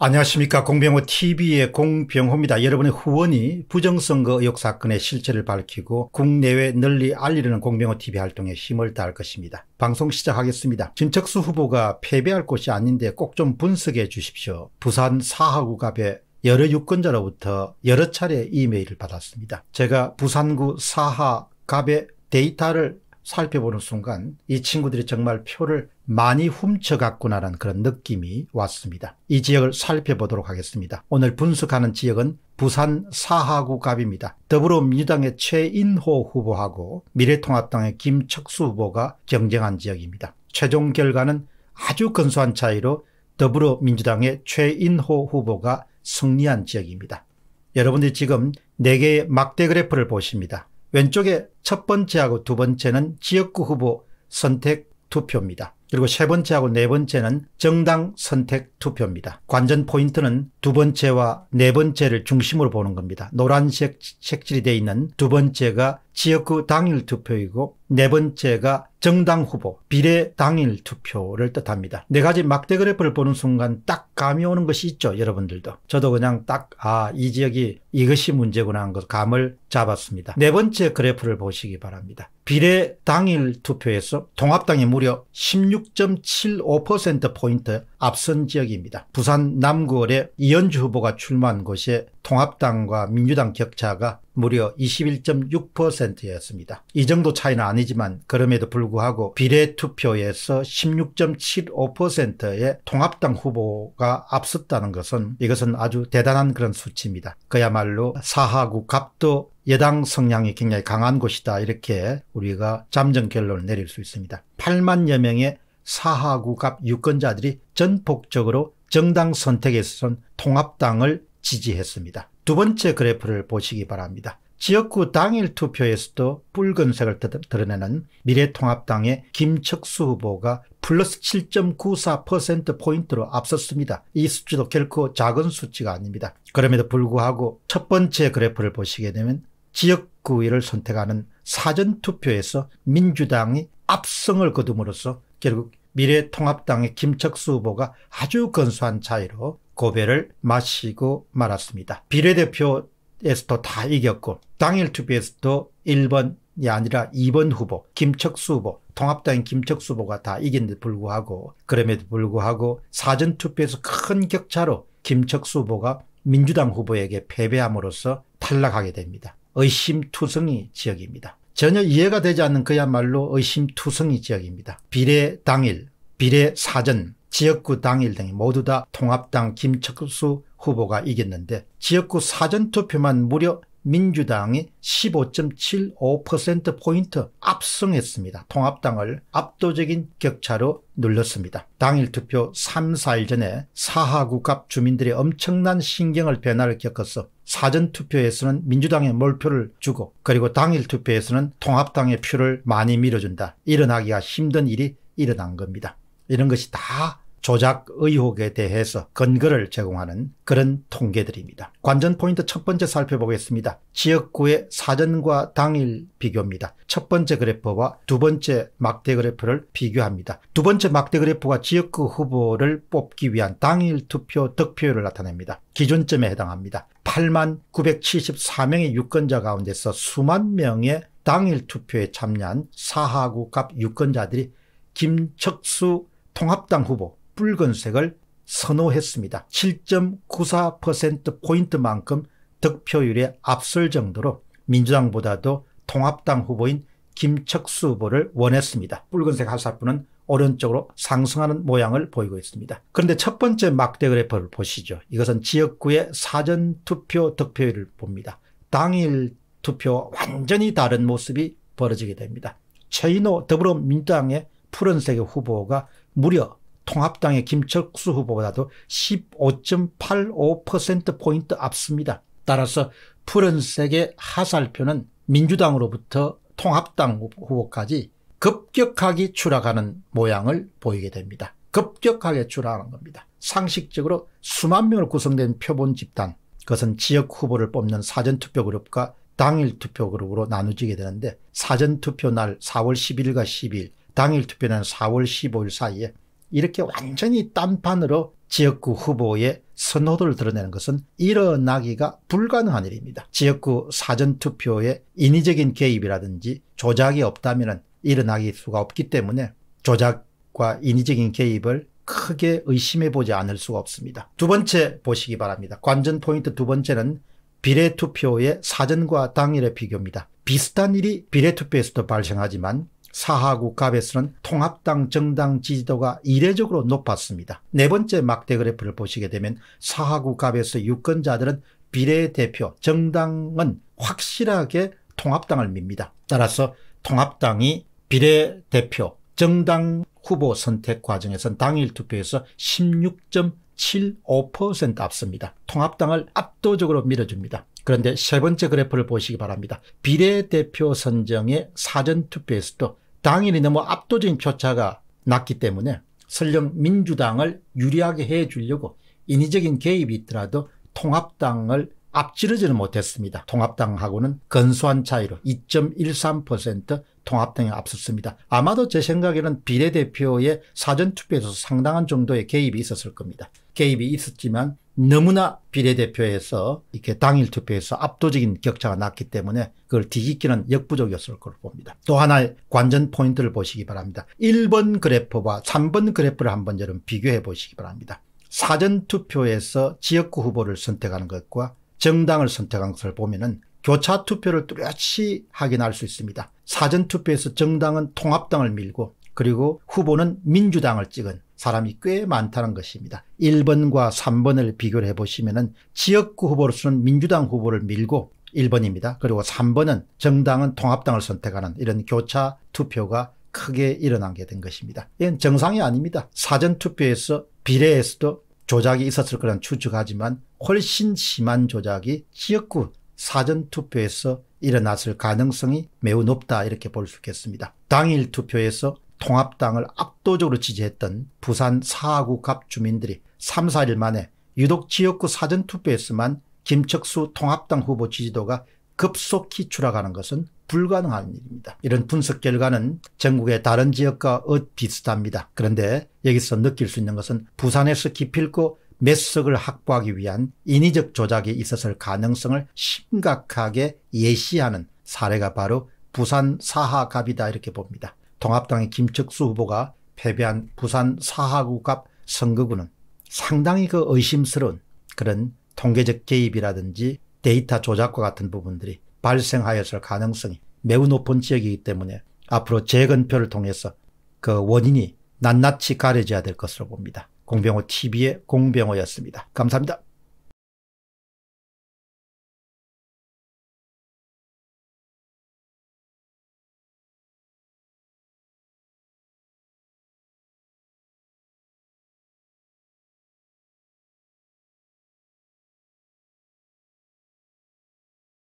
안녕하십니까 공병호 tv의 공병호입니다. 여러분의 후원이 부정선거 의혹 사건의 실체를 밝히고 국내외 널리 알리려는 공병호 tv 활동에 힘을 다할 것입니다. 방송 시작하겠습니다. 진척수 후보가 패배할 곳이 아닌데 꼭 좀 분석해 주십시오. 부산 사하구갑에 여러 유권자로부터 여러 차례 이메일을 받았습니다. 제가 부산구 사하갑에 데이터를 살펴보는 순간 이 친구들이 정말 표를 많이 훔쳐갔구나라는 그런 느낌이 왔습니다. 이 지역을 살펴보도록 하겠습니다. 오늘 분석하는 지역은 부산 사하구 갑입니다. 더불어민주당의 최인호 후보하고 미래통합당의 김척수 후보가 경쟁한 지역입니다. 최종 결과는 아주 근소한 차이로 더불어민주당의 최인호 후보가 승리한 지역입니다. 여러분들이 지금 4개의 막대 그래프를 보십니다. 왼쪽에 첫 번째하고 두 번째는 지역구 후보 선택 투표입니다. 그리고 세 번째하고 네 번째는 정당 선택 투표입니다. 관전 포인트는 두 번째와 네 번째를 중심으로 보는 겁니다. 노란색 색칠이 되어 있는 두 번째가 지역구 당일 투표이고 네 번째가 정당 후보 비례 당일 투표를 뜻합니다. 네 가지 막대 그래프를 보는 순간 딱 감이 오는 것이 있죠. 여러분들도. 저도 그냥 딱 아 이 지역이 이것이 문제구나 하는 것 감을 잡았습니다. 네 번째 그래프를 보시기 바랍니다. 비례 당일 투표에서 통합당이 무려 16 6 7 5포인트 앞선 지역입니다. 부산 남구월에 이현주 후보가 출마한 곳에 통합당과 민주당 격차가 무려 21.6%였습니다. 이 정도 차이는 아니지만 그럼에도 불구하고 비례투표에서 16.75%의 통합당 후보가 앞섰다는 것은 이것은 아주 대단한 그런 수치입니다. 그야말로 사하구 갑도 여당 성향이 굉장히 강한 곳이다 이렇게 우리가 잠정 결론을 내릴 수 있습니다. 8만여 명의 사하구갑 유권자들이 전폭적으로 정당 선택에선 통합당을 지지했습니다. 두 번째 그래프를 보시기 바랍니다. 지역구 당일 투표에서도 붉은색을 드러내는 미래통합당의 김척수 후보가 플러스 7.94%포인트로 앞섰습니다. 이 수치도 결코 작은 수치가 아닙니다. 그럼에도 불구하고 첫 번째 그래프를 보시게 되면 지역구의를 선택하는 사전투표에서 민주당이 압승을 거둠으로써 결국 미래통합당의 김척수 후보가 아주 건수한 차이로 고배를 마시고 말았습니다. 비례대표에서도 다 이겼고 당일 투표에서도 1번이 아니라 2번 후보 김척수 후보 통합당인 김척수 후보가 다 이긴데 불구하고 그럼에도 불구하고 사전투표에서 큰 격차로 김척수 후보가 민주당 후보에게 패배함으로써 탈락하게 됩니다. 의심투성이 지역입니다. 전혀 이해가 되지 않는 그야말로 의심투성이 지역입니다. 비례 당일, 비례 사전, 지역구 당일 등 모두 다 통합당 김척수 후보가 이겼는데 지역구 사전투표만 무려 민주당이 15.75%포인트 압승했습니다. 통합당을 압도적인 격차로 눌렀습니다. 당일 투표 3, 4일 전에 사하구갑 주민들의 엄청난 신경을 변화를 겪어서 사전투표에서는 민주당의 몰표를 주고 그리고 당일 투표에서는 통합당의 표를 많이 밀어준다. 일어나기가 힘든 일이 일어난 겁니다. 이런 것이 다 조작 의혹에 대해서 근거를 제공하는 그런 통계들입니다. 관전 포인트 첫 번째 살펴보겠습니다. 지역구의 사전과 당일 비교입니다. 첫 번째 그래프와 두 번째 막대 그래프를 비교합니다. 두 번째 막대 그래프가 지역구 후보를 뽑기 위한 당일 투표 득표율을 나타냅니다. 기준점에 해당합니다. 8만 974명의 유권자 가운데서 수만 명의 당일 투표에 참여한 사하구갑 유권자들이 김척수 통합당 후보 붉은색을 선호했습니다. 7.94%포인트만큼 득표율에 앞설 정도로 민주당보다도 통합당 후보인 김척수 후보를 원했습니다. 붉은색 하사표는 오른쪽으로 상승하는 모양을 보이고 있습니다. 그런데 첫 번째 막대 그래프를 보시죠. 이것은 지역구의 사전투표 득표율을 봅니다. 당일 투표와 완전히 다른 모습이 벌어지게 됩니다. 최인호 더불어민주당의 푸른색의 후보가 무려 통합당의 김철수 후보보다도 15.85%포인트 앞섭니다. 따라서 푸른색의 하살표는 민주당으로부터 통합당 후보까지 급격하게 추락하는 모양을 보이게 됩니다. 급격하게 추락하는 겁니다. 상식적으로 수만 명을 구성된 표본 집단, 그것은 지역 후보를 뽑는 사전투표 그룹과 당일 투표 그룹으로 나누지게 되는데 사전투표 날 4월 11일과 12일, 당일 투표는 4월 15일 사이에 이렇게 완전히 딴판으로 지역구 후보의 선호도를 드러내는 것은 일어나기가 불가능한 일입니다. 지역구 사전투표에 인위적인 개입이라든지 조작이 없다면 일어나기 수가 없기 때문에 조작과 인위적인 개입을 크게 의심해 보지 않을 수가 없습니다. 두 번째 보시기 바랍니다. 관전 포인트 두 번째는 비례투표의 사전과 당일의 비교입니다. 비슷한 일이 비례투표에서도 발생하지만 사하구 갑에서는 통합당 정당 지지도가 이례적으로 높았습니다. 네 번째 막대 그래프를 보시게 되면 사하구 갑에서 유권자들은 비례대표 정당은 확실하게 통합당을 밉니다. 따라서 통합당이 비례대표 정당 후보 선택 과정에선 당일 투표에서 16.75% 앞섭니다. 통합당을 압도적으로 밀어줍니다. 그런데 세 번째 그래프를 보시기 바랍니다. 비례대표 선정의 사전투표에서도 당연히 너무 압도적인 표차가 났기 때문에 설령 민주당을 유리하게 해 주려고 인위적인 개입이 있더라도 통합당을 앞지르지는 못했습니다. 통합당하고는 건수한 차이로 2.13% 통합당이 앞섰습니다. 아마도 제 생각에는 비례대표의 사전투표에서 상당한 정도의 개입이 있었을 겁니다. 개입이 있었지만 너무나 비례대표에서 이렇게 당일 투표에서 압도적인 격차가 났기 때문에 그걸 뒤집기는 역부족이었을 걸로 봅니다. 또 하나의 관전 포인트를 보시기 바랍니다. 1번 그래프와 3번 그래프를 한번 여러분 비교해 보시기 바랍니다. 사전투표에서 지역구 후보를 선택하는 것과 정당을 선택한 것을 보면은 교차 투표를 뚜렷이 확인할 수 있습니다. 사전투표에서 정당은 통합당을 밀고 그리고 후보는 민주당을 찍은 사람이 꽤 많다는 것입니다. 1번과 3번을 비교를 해보시면 지역구 후보로서는 민주당 후보를 밀고 1번입니다. 그리고 3번은 정당은 통합당을 선택하는 이런 교차 투표가 크게 일어나게 된 것입니다. 이건 정상이 아닙니다. 사전투표에서 비례에서도 조작이 있었을 거란 추측하지만 훨씬 심한 조작이 지역구 사전투표에서 일어났을 가능성이 매우 높다 이렇게 볼 수 있겠습니다. 당일 투표에서 통합당을 압도적으로 지지했던 부산 사하구갑 주민들이 3, 4일 만에 유독 지역구 사전투표에서만 김척수 통합당 후보 지지도가 급속히 추락하는 것은 불가능한 일입니다. 이런 분석 결과는 전국의 다른 지역과 비슷합니다. 그런데 여기서 느낄 수 있는 것은 부산에서 기필코 몇 석을 확보하기 위한 인위적 조작이 있었을 가능성을 심각하게 예시하는 사례가 바로 부산 사하갑이다 이렇게 봅니다. 통합당의 김척수 후보가 패배한 부산 사하구갑 선거구는 상당히 그 의심스러운 그런 통계적 개입이라든지 데이터 조작과 같은 부분들이 발생하였을 가능성이 매우 높은 지역이기 때문에 앞으로 재건표를 통해서 그 원인이 낱낱이 가려져야 될 것으로 봅니다. 공병호 TV의 공병호였습니다. 감사합니다.